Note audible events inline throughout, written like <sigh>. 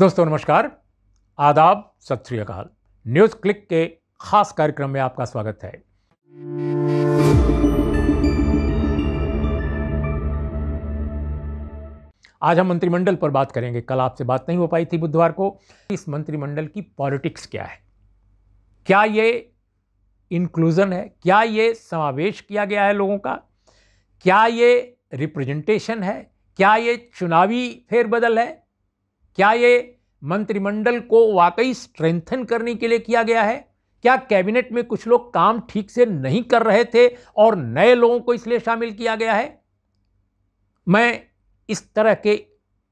दोस्तों नमस्कार आदाब सत श्रीकाल न्यूज़ क्लिक के खास कार्यक्रम में आपका स्वागत है आज हम मंत्रिमंडल पर बात करेंगे कल आपसे बात नहीं हो पाई थी बुधवार को इस मंत्रिमंडल की पॉलिटिक्स क्या है क्या ये इंक्लूजन है क्या ये समावेश किया गया है लोगों का क्या ये रिप्रेजेंटेशन है क्या ये चुनावी फेरबदल है क्या ये मंत्रिमंडल को वाकई स्ट्रेंथन करने के लिए किया गया है क्या कैबिनेट में कुछ लोग काम ठीक से नहीं कर रहे थे और नए लोगों को इसलिए शामिल किया गया है मैं इस तरह के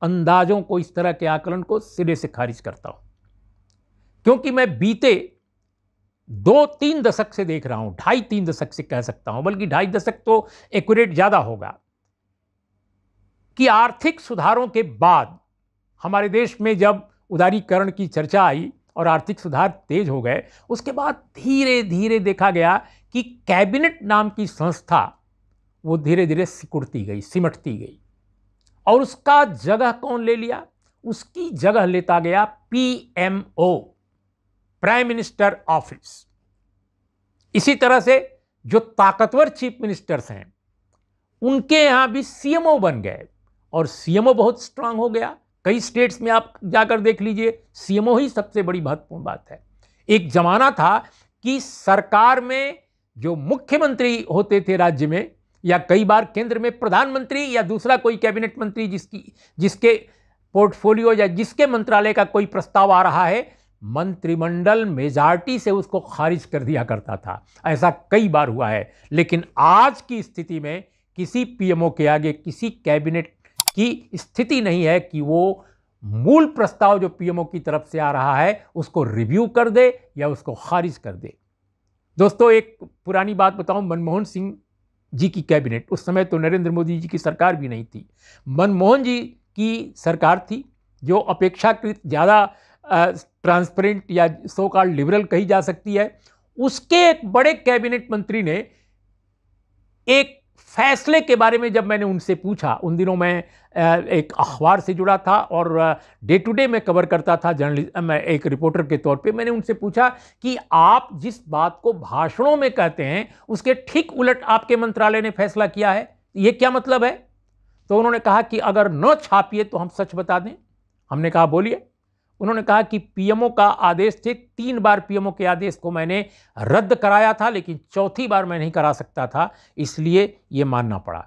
अंदाजों को इस तरह के आकलन को सिरे से खारिज करता हूं क्योंकि मैं बीते दो तीन दशक से देख रहा हूं ढाई तीन दशक से कह सकता हूं बल्कि ढाई दशक तो एक्यूरेट ज्यादा होगा कि आर्थिक सुधारों के बाद हमारे देश में जब उदारीकरण की चर्चा आई और आर्थिक सुधार तेज हो गए उसके बाद धीरे धीरे देखा गया कि कैबिनेट नाम की संस्था वो धीरे धीरे सिकुड़ती गई सिमटती गई और उसका जगह कौन ले लिया उसकी जगह लेता गया पीएमओ प्राइम मिनिस्टर ऑफिस इसी तरह से जो ताकतवर चीफ मिनिस्टर्स हैं उनके यहाँ भी सीएमओ बन गए और सीएमओ बहुत स्ट्रांग हो गया कई स्टेट्स में आप जाकर देख लीजिए सीएमओ ही सबसे बड़ी महत्वपूर्ण बात है एक जमाना था कि सरकार में जो मुख्यमंत्री होते थे राज्य में या कई बार केंद्र में प्रधानमंत्री या दूसरा कोई कैबिनेट मंत्री जिसकी जिसके पोर्टफोलियो या जिसके मंत्रालय का कोई प्रस्ताव आ रहा है मंत्रिमंडल मेजॉरिटी से उसको खारिज कर दिया करता था ऐसा कई बार हुआ है लेकिन आज की स्थिति में किसी पीएमओ के आगे किसी कैबिनेट की स्थिति नहीं है कि वो मूल प्रस्ताव जो पीएमओ की तरफ से आ रहा है उसको रिव्यू कर दे या उसको खारिज कर दे दोस्तों एक पुरानी बात बताऊं मनमोहन सिंह जी की कैबिनेट उस समय तो नरेंद्र मोदी जी की सरकार भी नहीं थी मनमोहन जी की सरकार थी जो अपेक्षाकृत ज़्यादा ट्रांसपेरेंट या सो कॉल्ड लिबरल कही जा सकती है उसके एक बड़े कैबिनेट मंत्री ने एक फैसले के बारे में जब मैंने उनसे पूछा उन दिनों मैं एक अखबार से जुड़ा था और डे टू डे मैं कवर करता था जर्नलिस्ट मैं एक रिपोर्टर के तौर पे मैंने उनसे पूछा कि आप जिस बात को भाषणों में कहते हैं उसके ठीक उलट आपके मंत्रालय ने फैसला किया है ये क्या मतलब है तो उन्होंने कहा कि अगर न छापिए तो हम सच बता दें हमने कहा बोलिए उन्होंने कहा कि पीएमओ का आदेश थे तीन बार पीएमओ के आदेश को मैंने रद्द कराया था लेकिन चौथी बार मैं नहीं करा सकता था इसलिए यह मानना पड़ा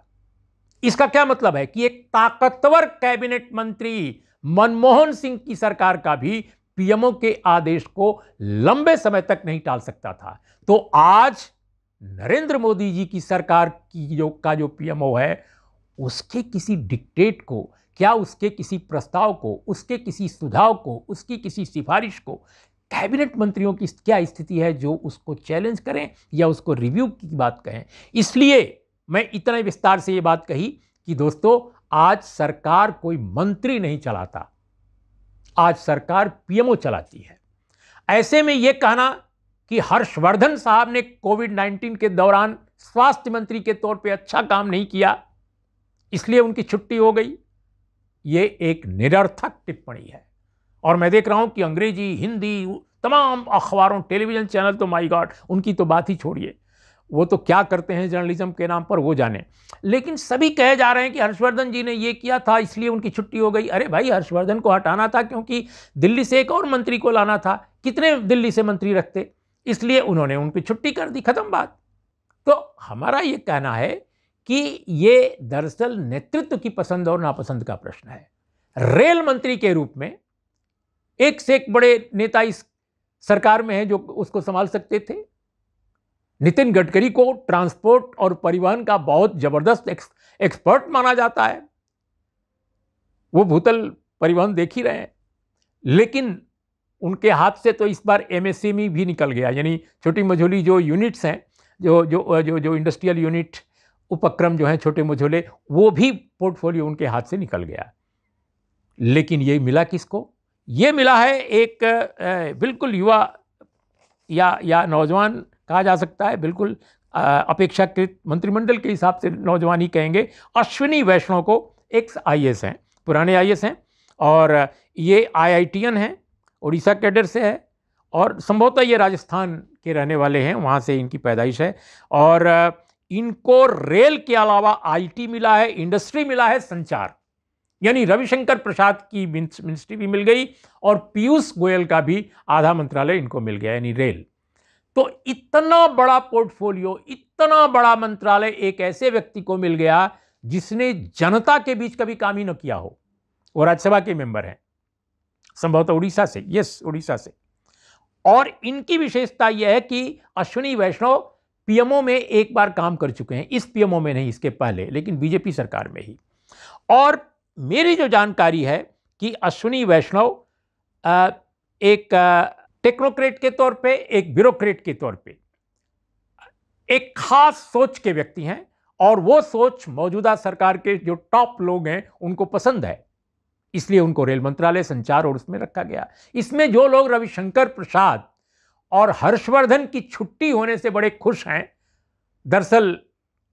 इसका क्या मतलब है कि एक ताकतवर कैबिनेट मंत्री मनमोहन सिंह की सरकार का भी पीएमओ के आदेश को लंबे समय तक नहीं टाल सकता था तो आज नरेंद्र मोदी जी की सरकार की जो का जो पीएमओ है उसके किसी डिक्टेट को क्या उसके किसी प्रस्ताव को उसके किसी सुझाव को उसकी किसी सिफारिश को कैबिनेट मंत्रियों की क्या स्थिति है जो उसको चैलेंज करें या उसको रिव्यू की बात कहें इसलिए मैं इतने विस्तार से ये बात कही कि दोस्तों आज सरकार कोई मंत्री नहीं चलाता आज सरकार पीएमओ चलाती है ऐसे में ये कहना कि हर्षवर्धन साहब ने कोविड 19 के दौरान स्वास्थ्य मंत्री के तौर पे अच्छा काम नहीं किया इसलिए उनकी छुट्टी हो गई ये एक निरर्थक टिप्पणी है और मैं देख रहा हूँ कि अंग्रेजी हिंदी तमाम अखबारों टेलीविज़न चैनल तो माई गॉड उनकी तो बात ही छोड़िए वो तो क्या करते हैं जर्नलिज्म के नाम पर वो जाने लेकिन सभी कहे जा रहे हैं कि हर्षवर्धन जी ने ये किया था इसलिए उनकी छुट्टी हो गई अरे भाई हर्षवर्धन को हटाना था क्योंकि दिल्ली से एक और मंत्री को लाना था कितने दिल्ली से मंत्री रखते इसलिए उन्होंने उन पर छुट्टी कर दी खत्म बात तो हमारा ये कहना है कि ये दरअसल नेतृत्व की पसंद और नापसंद का प्रश्न है रेल मंत्री के रूप में एक से एक बड़े नेता इस सरकार में है जो उसको संभाल सकते थे नितिन गडकरी को ट्रांसपोर्ट और परिवहन का बहुत जबरदस्त एक्सपर्ट माना जाता है वो भूतल परिवहन देख ही रहे हैं लेकिन उनके हाथ से तो इस बार एमएसएमई e भी निकल गया यानी छोटी मझोली जो यूनिट्स हैं जो जो जो जो इंडस्ट्रियल यूनिट उपक्रम जो हैं छोटे मझोले वो भी पोर्टफोलियो उनके हाथ से निकल गया लेकिन ये मिला किसको ये मिला है एक बिल्कुल युवा या या नौजवान कहा जा सकता है बिल्कुल अपेक्षाकृत मंत्रिमंडल के हिसाब से नौजवान ही कहेंगे अश्विनी वैष्णव को एक्स आई हैं पुराने आई हैं और ये आई हैं उड़ीसा कैडर से है और संभवतः ये राजस्थान के रहने वाले हैं वहाँ से इनकी पैदाइश है और इनको रेल के अलावा आईटी मिला है इंडस्ट्री मिला है संचार यानी रविशंकर प्रसाद की मिनिस्ट्री भी मिल गई और पीयूष गोयल का भी आधा मंत्रालय इनको मिल गया यानी रेल तो इतना बड़ा पोर्टफोलियो इतना बड़ा मंत्रालय एक ऐसे व्यक्ति को मिल गया जिसने जनता के बीच कभी काम ही न किया हो वो राज्यसभा के मेंबर हैं संभवतः उड़ीसा से यस उड़ीसा से और इनकी विशेषता यह है कि अश्विनी वैष्णव पीएमओ में एक बार काम कर चुके हैं इस पीएमओ में नहीं इसके पहले लेकिन बीजेपी सरकार में ही और मेरी जो जानकारी है कि अश्विनी वैष्णव एक टेक्नोक्रेट के तौर पे एक ब्यूरोक्रेट के तौर पे एक खास सोच के व्यक्ति हैं और वो सोच मौजूदा सरकार के जो टॉप लोग हैं उनको पसंद है इसलिए उनको रेल मंत्रालय संचार और उसमें रखा गया इसमें जो लोग रविशंकर प्रसाद और हर्षवर्धन की छुट्टी होने से बड़े खुश हैं दरअसल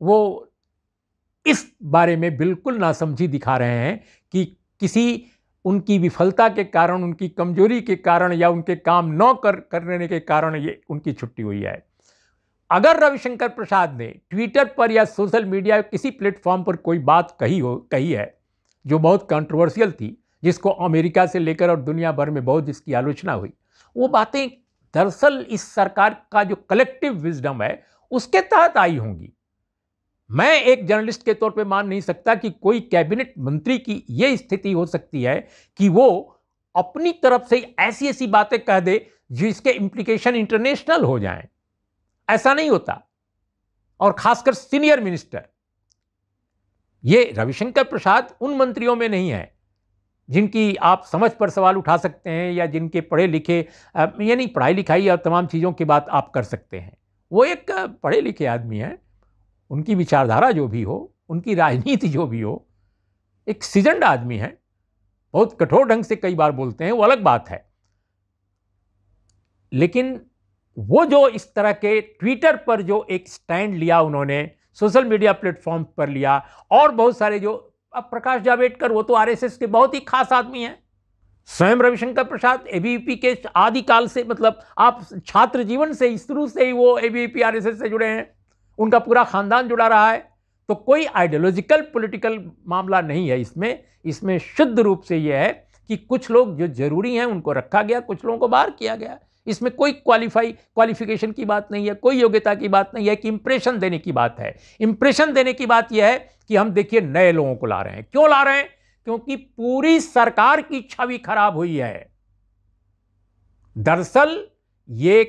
वो इस बारे में बिल्कुल नासमझी दिखा रहे हैं कि किसी उनकी विफलता के कारण उनकी कमजोरी के कारण या उनके काम न कर करने के कारण ये उनकी छुट्टी हुई है अगर रविशंकर प्रसाद ने ट्विटर पर या सोशल मीडिया किसी प्लेटफॉर्म पर कोई बात कही हो कही है जो बहुत कंट्रोवर्शियल थी जिसको अमेरिका से लेकर और दुनिया भर में बहुत जिसकी आलोचना हुई वो बातें दरअसल इस सरकार का जो कलेक्टिव विजडम है उसके तहत आई होंगी मैं एक जर्नलिस्ट के तौर पे मान नहीं सकता कि कोई कैबिनेट मंत्री की यह स्थिति हो सकती है कि वो अपनी तरफ से ऐसी ऐसी बातें कह दे जिसके इंप्लीकेशन इंटरनेशनल हो जाएं ऐसा नहीं होता और खासकर सीनियर मिनिस्टर ये रविशंकर प्रसाद उन मंत्रियों में नहीं है जिनकी आप समझ पर सवाल उठा सकते हैं या जिनके पढ़े लिखे यानी पढ़ाई लिखाई और तमाम चीज़ों की बात आप कर सकते हैं वो एक पढ़े लिखे आदमी हैं उनकी विचारधारा जो भी हो उनकी राजनीति जो भी हो एक सीजनड आदमी है बहुत कठोर ढंग से कई बार बोलते हैं वो अलग बात है लेकिन वो जो इस तरह के ट्विटर पर जो एक स्टैंड लिया उन्होंने सोशल मीडिया प्लेटफॉर्म पर लिया और बहुत सारे जो अब प्रकाश जावेडकर वो तो आरएसएस के बहुत ही खास आदमी हैं स्वयं रविशंकर प्रसाद ए के आदिकाल से मतलब आप छात्र जीवन से शुरू से ही वो एबीवीपी आरएसएस से जुड़े हैं उनका पूरा खानदान जुड़ा रहा है तो कोई आइडियोलॉजिकल पॉलिटिकल मामला नहीं है इसमें इसमें शुद्ध रूप से यह है कि कुछ लोग जो जरूरी हैं उनको रखा गया कुछ लोगों को बाहर किया गया इसमें कोई क्वालिफाई क्वालिफिकेशन की बात नहीं है कोई योग्यता की बात नहीं है कि इंप्रेशन देने की बात है इंप्रेशन देने की बात यह है कि हम देखिए नए लोगों को ला रहे हैं क्यों ला रहे हैं क्योंकि पूरी सरकार की छवि खराब हुई है दरअसल ये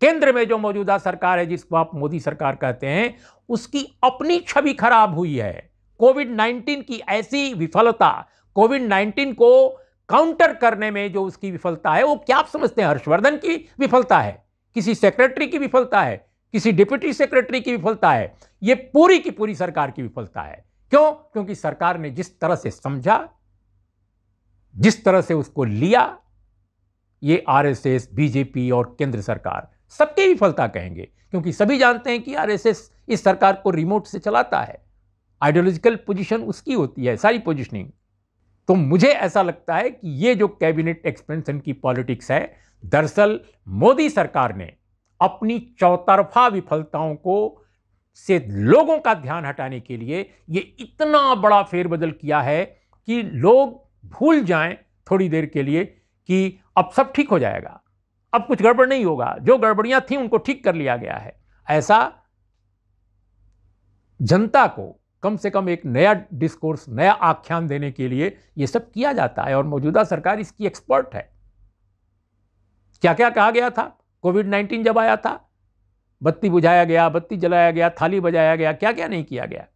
केंद्र में जो मौजूदा सरकार है जिसको आप मोदी सरकार कहते हैं उसकी अपनी छवि खराब हुई है कोविड 19 की ऐसी विफलता कोविड 19 को काउंटर करने में जो उसकी विफलता है वो क्या आप समझते हैं हर्षवर्धन की विफलता है किसी सेक्रेटरी की विफलता है किसी डिप्यूटी सेक्रेटरी की विफलता है यह पूरी की पूरी सरकार की विफलता है क्यों क्योंकि सरकार ने जिस तरह से समझा जिस तरह से उसको लिया ये आरएसएस बीजेपी और केंद्र सरकार सबकी विफलता कहेंगे क्योंकि सभी जानते हैं कि आरएसएस इस सरकार को रिमोट से चलाता है आइडियोलॉजिकल पोजीशन उसकी होती है सारी पोजीशनिंग तो मुझे ऐसा लगता है कि ये जो कैबिनेट एक्सपेंशन की पॉलिटिक्स है दरअसल मोदी सरकार ने अपनी चौतरफा विफलताओं को से लोगों का ध्यान हटाने के लिए ये इतना बड़ा फेरबदल किया है कि लोग भूल जाएं थोड़ी देर के लिए कि अब सब ठीक हो जाएगा अब कुछ गड़बड़ नहीं होगा जो गड़बड़ियां थी उनको ठीक कर लिया गया है ऐसा जनता को कम से कम एक नया डिस्कोर्स नया आख्यान देने के लिए ये सब किया जाता है और मौजूदा सरकार इसकी एक्सपर्ट है क्या क्या कहा गया था कोविड नाइन्टीन जब आया था बत्ती बुझाया गया बत्ती जलाया गया थाली बजाया गया क्या क्या नहीं किया गया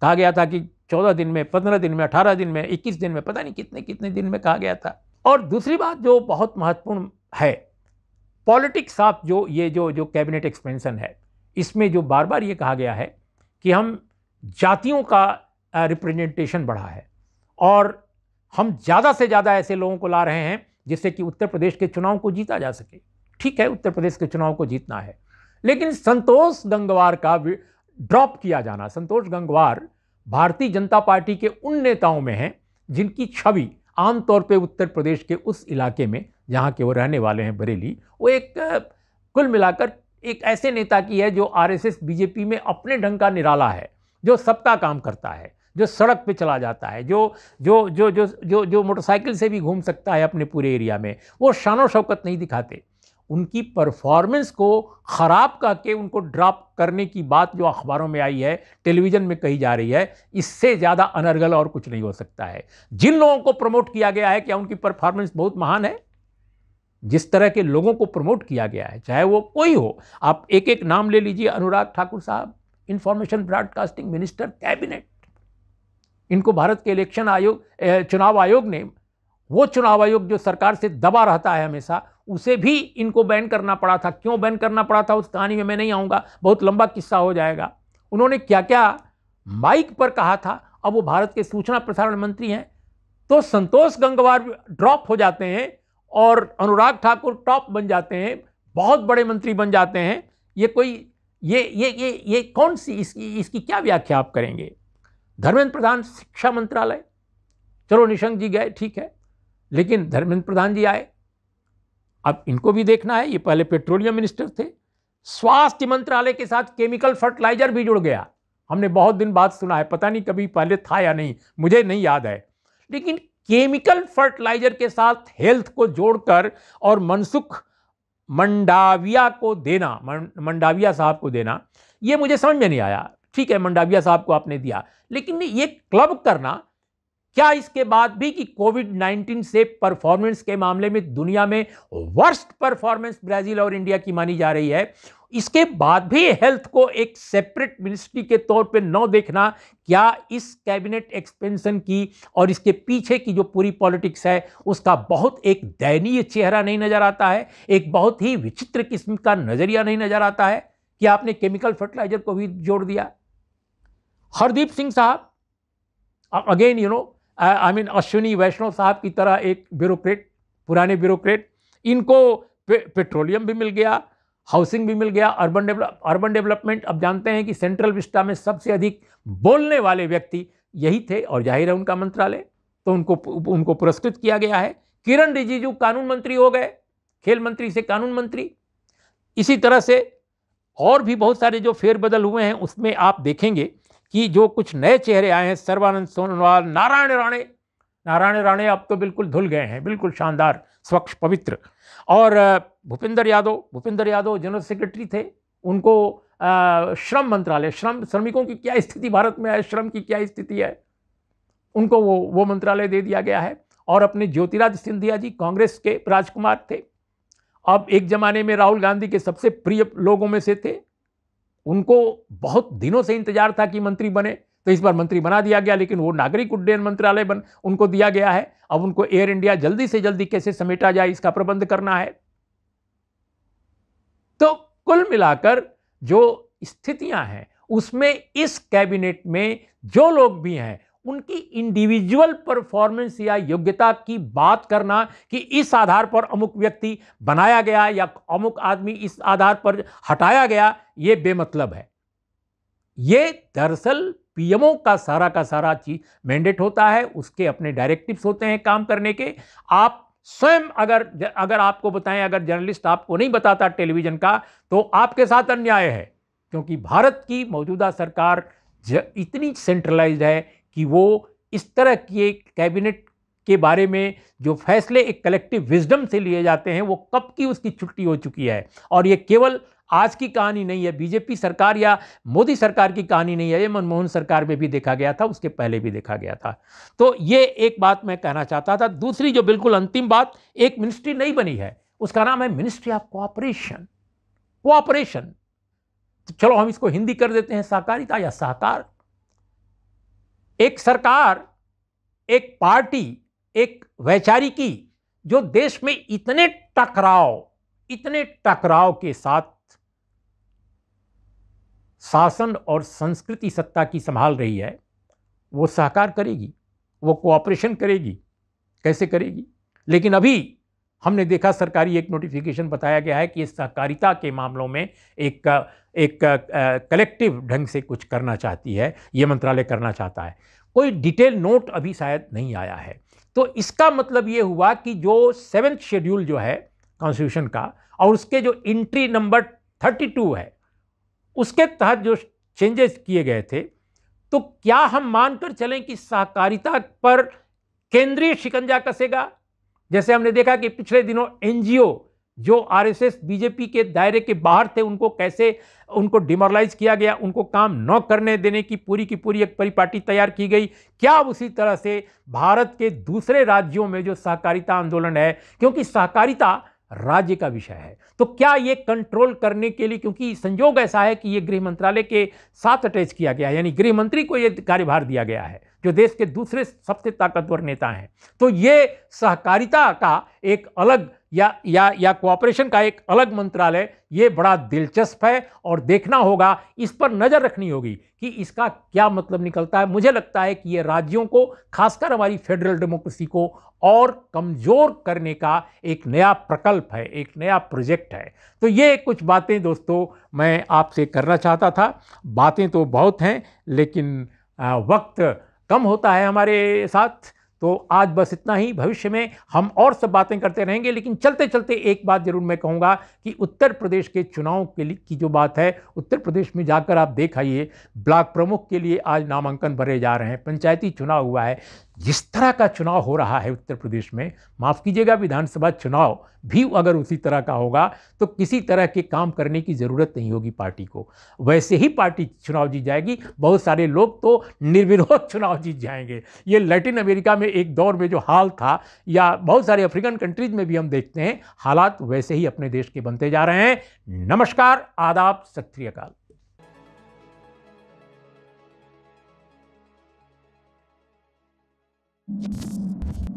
कहा गया था कि चौदह दिन में पंद्रह दिन में अठारह दिन में इक्कीस दिन में पता नहीं कितने कितने दिन में कहा गया था और दूसरी बात जो बहुत महत्वपूर्ण है पॉलिटिक्स ऑफ जो ये जो जो कैबिनेट एक्सपेंशन है इसमें जो बार बार ये कहा गया है कि हम जातियों का रिप्रेजेंटेशन बढ़ा है और हम ज़्यादा से ज़्यादा ऐसे लोगों को ला रहे हैं जिससे कि उत्तर प्रदेश के चुनाव को जीता जा सके ठीक है उत्तर प्रदेश के चुनाव को जीतना है लेकिन संतोष गंगवार का ड्रॉप किया जाना संतोष गंगवार भारतीय जनता पार्टी के उन नेताओं में हैं जिनकी छवि आमतौर पर उत्तर प्रदेश के उस इलाके में जहाँ के वो रहने वाले हैं बरेली वो एक कुल मिलाकर एक ऐसे नेता की है जो आरएसएस बीजेपी में अपने ढंग का निराला है जो सबका काम करता है जो सड़क पे चला जाता है जो जो जो जो जो जो मोटरसाइकिल से भी घूम सकता है अपने पूरे एरिया में वो शानो शौकत नहीं दिखाते उनकी परफॉर्मेंस को ख़राब करके उनको ड्रॉप करने की बात जो अखबारों में आई है टेलीविज़न में कही जा रही है इससे ज़्यादा अनर्गल और कुछ नहीं हो सकता है जिन लोगों को प्रमोट किया गया है क्या उनकी परफॉर्मेंस बहुत महान है जिस तरह के लोगों को प्रमोट किया गया है चाहे वो कोई हो आप एक एक नाम ले लीजिए अनुराग ठाकुर साहब इंफॉर्मेशन ब्रॉडकास्टिंग मिनिस्टर कैबिनेट इनको भारत के इलेक्शन आयोग चुनाव आयोग ने वो चुनाव आयोग जो सरकार से दबा रहता है हमेशा उसे भी इनको बैन करना पड़ा था क्यों बैन करना पड़ा था उस कहानी में मैं नहीं आऊँगा बहुत लंबा किस्सा हो जाएगा उन्होंने क्या क्या माइक पर कहा था अब वो भारत के सूचना प्रसारण मंत्री हैं तो संतोष गंगवार ड्रॉप हो जाते हैं और अनुराग ठाकुर टॉप बन जाते हैं बहुत बड़े मंत्री बन जाते हैं ये कोई ये ये ये ये कौन सी इसकी इसकी क्या व्याख्या आप करेंगे धर्मेंद्र प्रधान शिक्षा मंत्रालय चलो निशंक जी गए ठीक है लेकिन धर्मेंद्र प्रधान जी आए अब इनको भी देखना है ये पहले पेट्रोलियम मिनिस्टर थे स्वास्थ्य मंत्रालय के साथ केमिकल फर्टिलाइजर भी जुड़ गया हमने बहुत दिन बाद सुना है पता नहीं कभी पहले था या नहीं मुझे नहीं याद है लेकिन केमिकल फर्टिलाइजर के साथ हेल्थ को जोड़कर और मनसुख मंडाविया को देना मंडाविया साहब को देना ये मुझे समझ में नहीं आया ठीक है मंडाविया साहब को आपने दिया लेकिन ये क्लब करना क्या इसके बाद भी कि कोविड 19 से परफॉर्मेंस के मामले में दुनिया में वर्स्ट परफॉर्मेंस ब्राजील और इंडिया की मानी जा रही है इसके बाद भी हेल्थ को एक सेपरेट मिनिस्ट्री के तौर पे न देखना क्या इस कैबिनेट एक्सपेंशन की और इसके पीछे की जो पूरी पॉलिटिक्स है उसका बहुत एक दयनीय चेहरा नहीं नज़र आता है एक बहुत ही विचित्र किस्म का नज़रिया नहीं नज़र आता है कि आपने केमिकल फर्टिलाइजर को भी जोड़ दिया हरदीप सिंह साहब again you know I mean Ashwini Vaishnaw साहब की तरह एक ब्यूरोक्रेट पुराने ब्यूरोक्रेट इनको पे, पेट्रोलियम भी मिल गया हाउसिंग भी मिल गया अर्बन डेवलप अर्बन डेवलपमेंट अब जानते हैं कि सेंट्रल विस्टा में सबसे अधिक बोलने वाले व्यक्ति यही थे और जाहिर है उनका मंत्रालय तो उनको उनको पुरस्कृत किया गया है किरण रिजिजू कानून मंत्री हो गए खेल मंत्री से कानून मंत्री इसी तरह से और भी बहुत सारे जो फेरबदल हुए हैं उसमें आप देखेंगे कि जो कुछ नए चेहरे आए हैं सर्वानंद सोनोवाल नारायण राणे नारायण राणे अब तो बिल्कुल धुल गए हैं बिल्कुल शानदार स्वच्छ पवित्र और भूपेंद्र यादव भूपेंद्र यादव जनरल सेक्रेटरी थे उनको आ, श्रम मंत्रालय श्रम श्रमिकों की क्या स्थिति भारत में है श्रम की क्या स्थिति है उनको वो वो मंत्रालय दे दिया गया है और अपने ज्योतिराज सिंधिया जी कांग्रेस के राजकुमार थे अब एक ज़माने में राहुल गांधी के सबसे प्रिय लोगों में से थे उनको बहुत दिनों से इंतजार था कि मंत्री बने तो इस बार मंत्री बना दिया गया लेकिन वो नागरिक उड्डयन मंत्रालय बन उनको दिया गया है अब उनको एयर इंडिया जल्दी से जल्दी कैसे समेटा जाए इसका प्रबंध करना है तो कुल मिलाकर जो स्थितियां हैं उसमें इस कैबिनेट में जो लोग भी हैं उनकी इंडिविजुअल परफॉर्मेंस या योग्यता की बात करना कि इस आधार पर अमुक व्यक्ति बनाया गया या अमुक आदमी इस आधार पर हटाया गया ये बेमतलब है ये दरअसल पीएमओ का सारा का सारा चीज मैंडेट होता है उसके अपने डायरेक्टिव्स होते हैं काम करने के आप स्वयं अगर अगर आपको बताएं अगर जर्नलिस्ट आपको नहीं बताता टेलीविज़न का तो आपके साथ अन्याय है क्योंकि भारत की मौजूदा सरकार इतनी सेंट्रलाइज्ड है कि वो इस तरह की एक कैबिनेट के बारे में जो फैसले एक कलेक्टिव विजडम से लिए जाते हैं वो कब की उसकी छुट्टी हो चुकी है और ये केवल आज की कहानी नहीं है बीजेपी सरकार या मोदी सरकार की कहानी नहीं है ये मनमोहन सरकार में भी देखा गया था उसके पहले भी देखा गया था तो ये एक बात मैं कहना चाहता था दूसरी जो बिल्कुल अंतिम बात एक मिनिस्ट्री नहीं बनी है उसका नाम है मिनिस्ट्री ऑफ कोऑपरेशन कोऑपरेशन तो चलो हम इसको हिंदी कर देते हैं सहकारिता या सहकार एक सरकार एक पार्टी एक वैचारिकी जो देश में इतने टकराव इतने टकराव के साथ शासन और संस्कृति सत्ता की संभाल रही है वो सहकार करेगी वो कोऑपरेशन करेगी कैसे करेगी लेकिन अभी हमने देखा सरकारी एक नोटिफिकेशन बताया गया है कि सहकारिता के मामलों में एक एक कलेक्टिव ढंग से कुछ करना चाहती है ये मंत्रालय करना चाहता है कोई डिटेल नोट अभी शायद नहीं आया है तो इसका मतलब ये हुआ कि जो सेवेंथ शेड्यूल जो है कॉन्स्टिट्यूशन का और उसके जो इंट्री नंबर थर्टी टू है उसके तहत जो चेंजेस किए गए थे तो क्या हम मानकर चलें कि सहकारिता पर केंद्रीय शिकंजा कसेगा जैसे हमने देखा कि पिछले दिनों एनजीओ जो आरएसएस बीजेपी के दायरे के बाहर थे उनको कैसे उनको डिमोरलाइज किया गया उनको काम न करने देने की पूरी की पूरी एक परिपाटी तैयार की गई क्या उसी तरह से भारत के दूसरे राज्यों में जो सहकारिता आंदोलन है क्योंकि सहकारिता राज्य का विषय है तो क्या ये कंट्रोल करने के लिए क्योंकि संजोग ऐसा है कि ये गृह मंत्रालय के साथ अटैच किया गया है यानी गृह मंत्री को ये कार्यभार दिया गया है जो देश के दूसरे सबसे ताकतवर नेता हैं तो ये सहकारिता का एक अलग या या या कोऑपरेशन का एक अलग मंत्रालय ये बड़ा दिलचस्प है और देखना होगा इस पर नज़र रखनी होगी कि इसका क्या मतलब निकलता है मुझे लगता है कि ये राज्यों को खासकर हमारी फेडरल डेमोक्रेसी को और कमज़ोर करने का एक नया प्रकल्प है एक नया प्रोजेक्ट है तो ये कुछ बातें दोस्तों मैं आपसे करना चाहता था बातें तो बहुत हैं लेकिन वक्त कम होता है हमारे साथ तो आज बस इतना ही भविष्य में हम और सब बातें करते रहेंगे लेकिन चलते चलते एक बात जरूर मैं कहूँगा कि उत्तर प्रदेश के चुनाव के लिए की जो बात है उत्तर प्रदेश में जाकर आप देख आइए ब्लॉक प्रमुख के लिए आज नामांकन भरे जा रहे हैं पंचायती चुनाव हुआ है जिस तरह का चुनाव हो रहा है उत्तर प्रदेश में माफ़ कीजिएगा विधानसभा चुनाव भी अगर उसी तरह का होगा तो किसी तरह के काम करने की ज़रूरत नहीं होगी पार्टी को वैसे ही पार्टी चुनाव जीत जाएगी बहुत सारे लोग तो निर्विरोध <laughs> चुनाव जीत जाएंगे ये लैटिन अमेरिका में एक दौर में जो हाल था या बहुत सारे अफ्रीकन कंट्रीज में भी हम देखते हैं हालात वैसे ही अपने देश के बनते जा रहे हैं नमस्कार आदाब सत you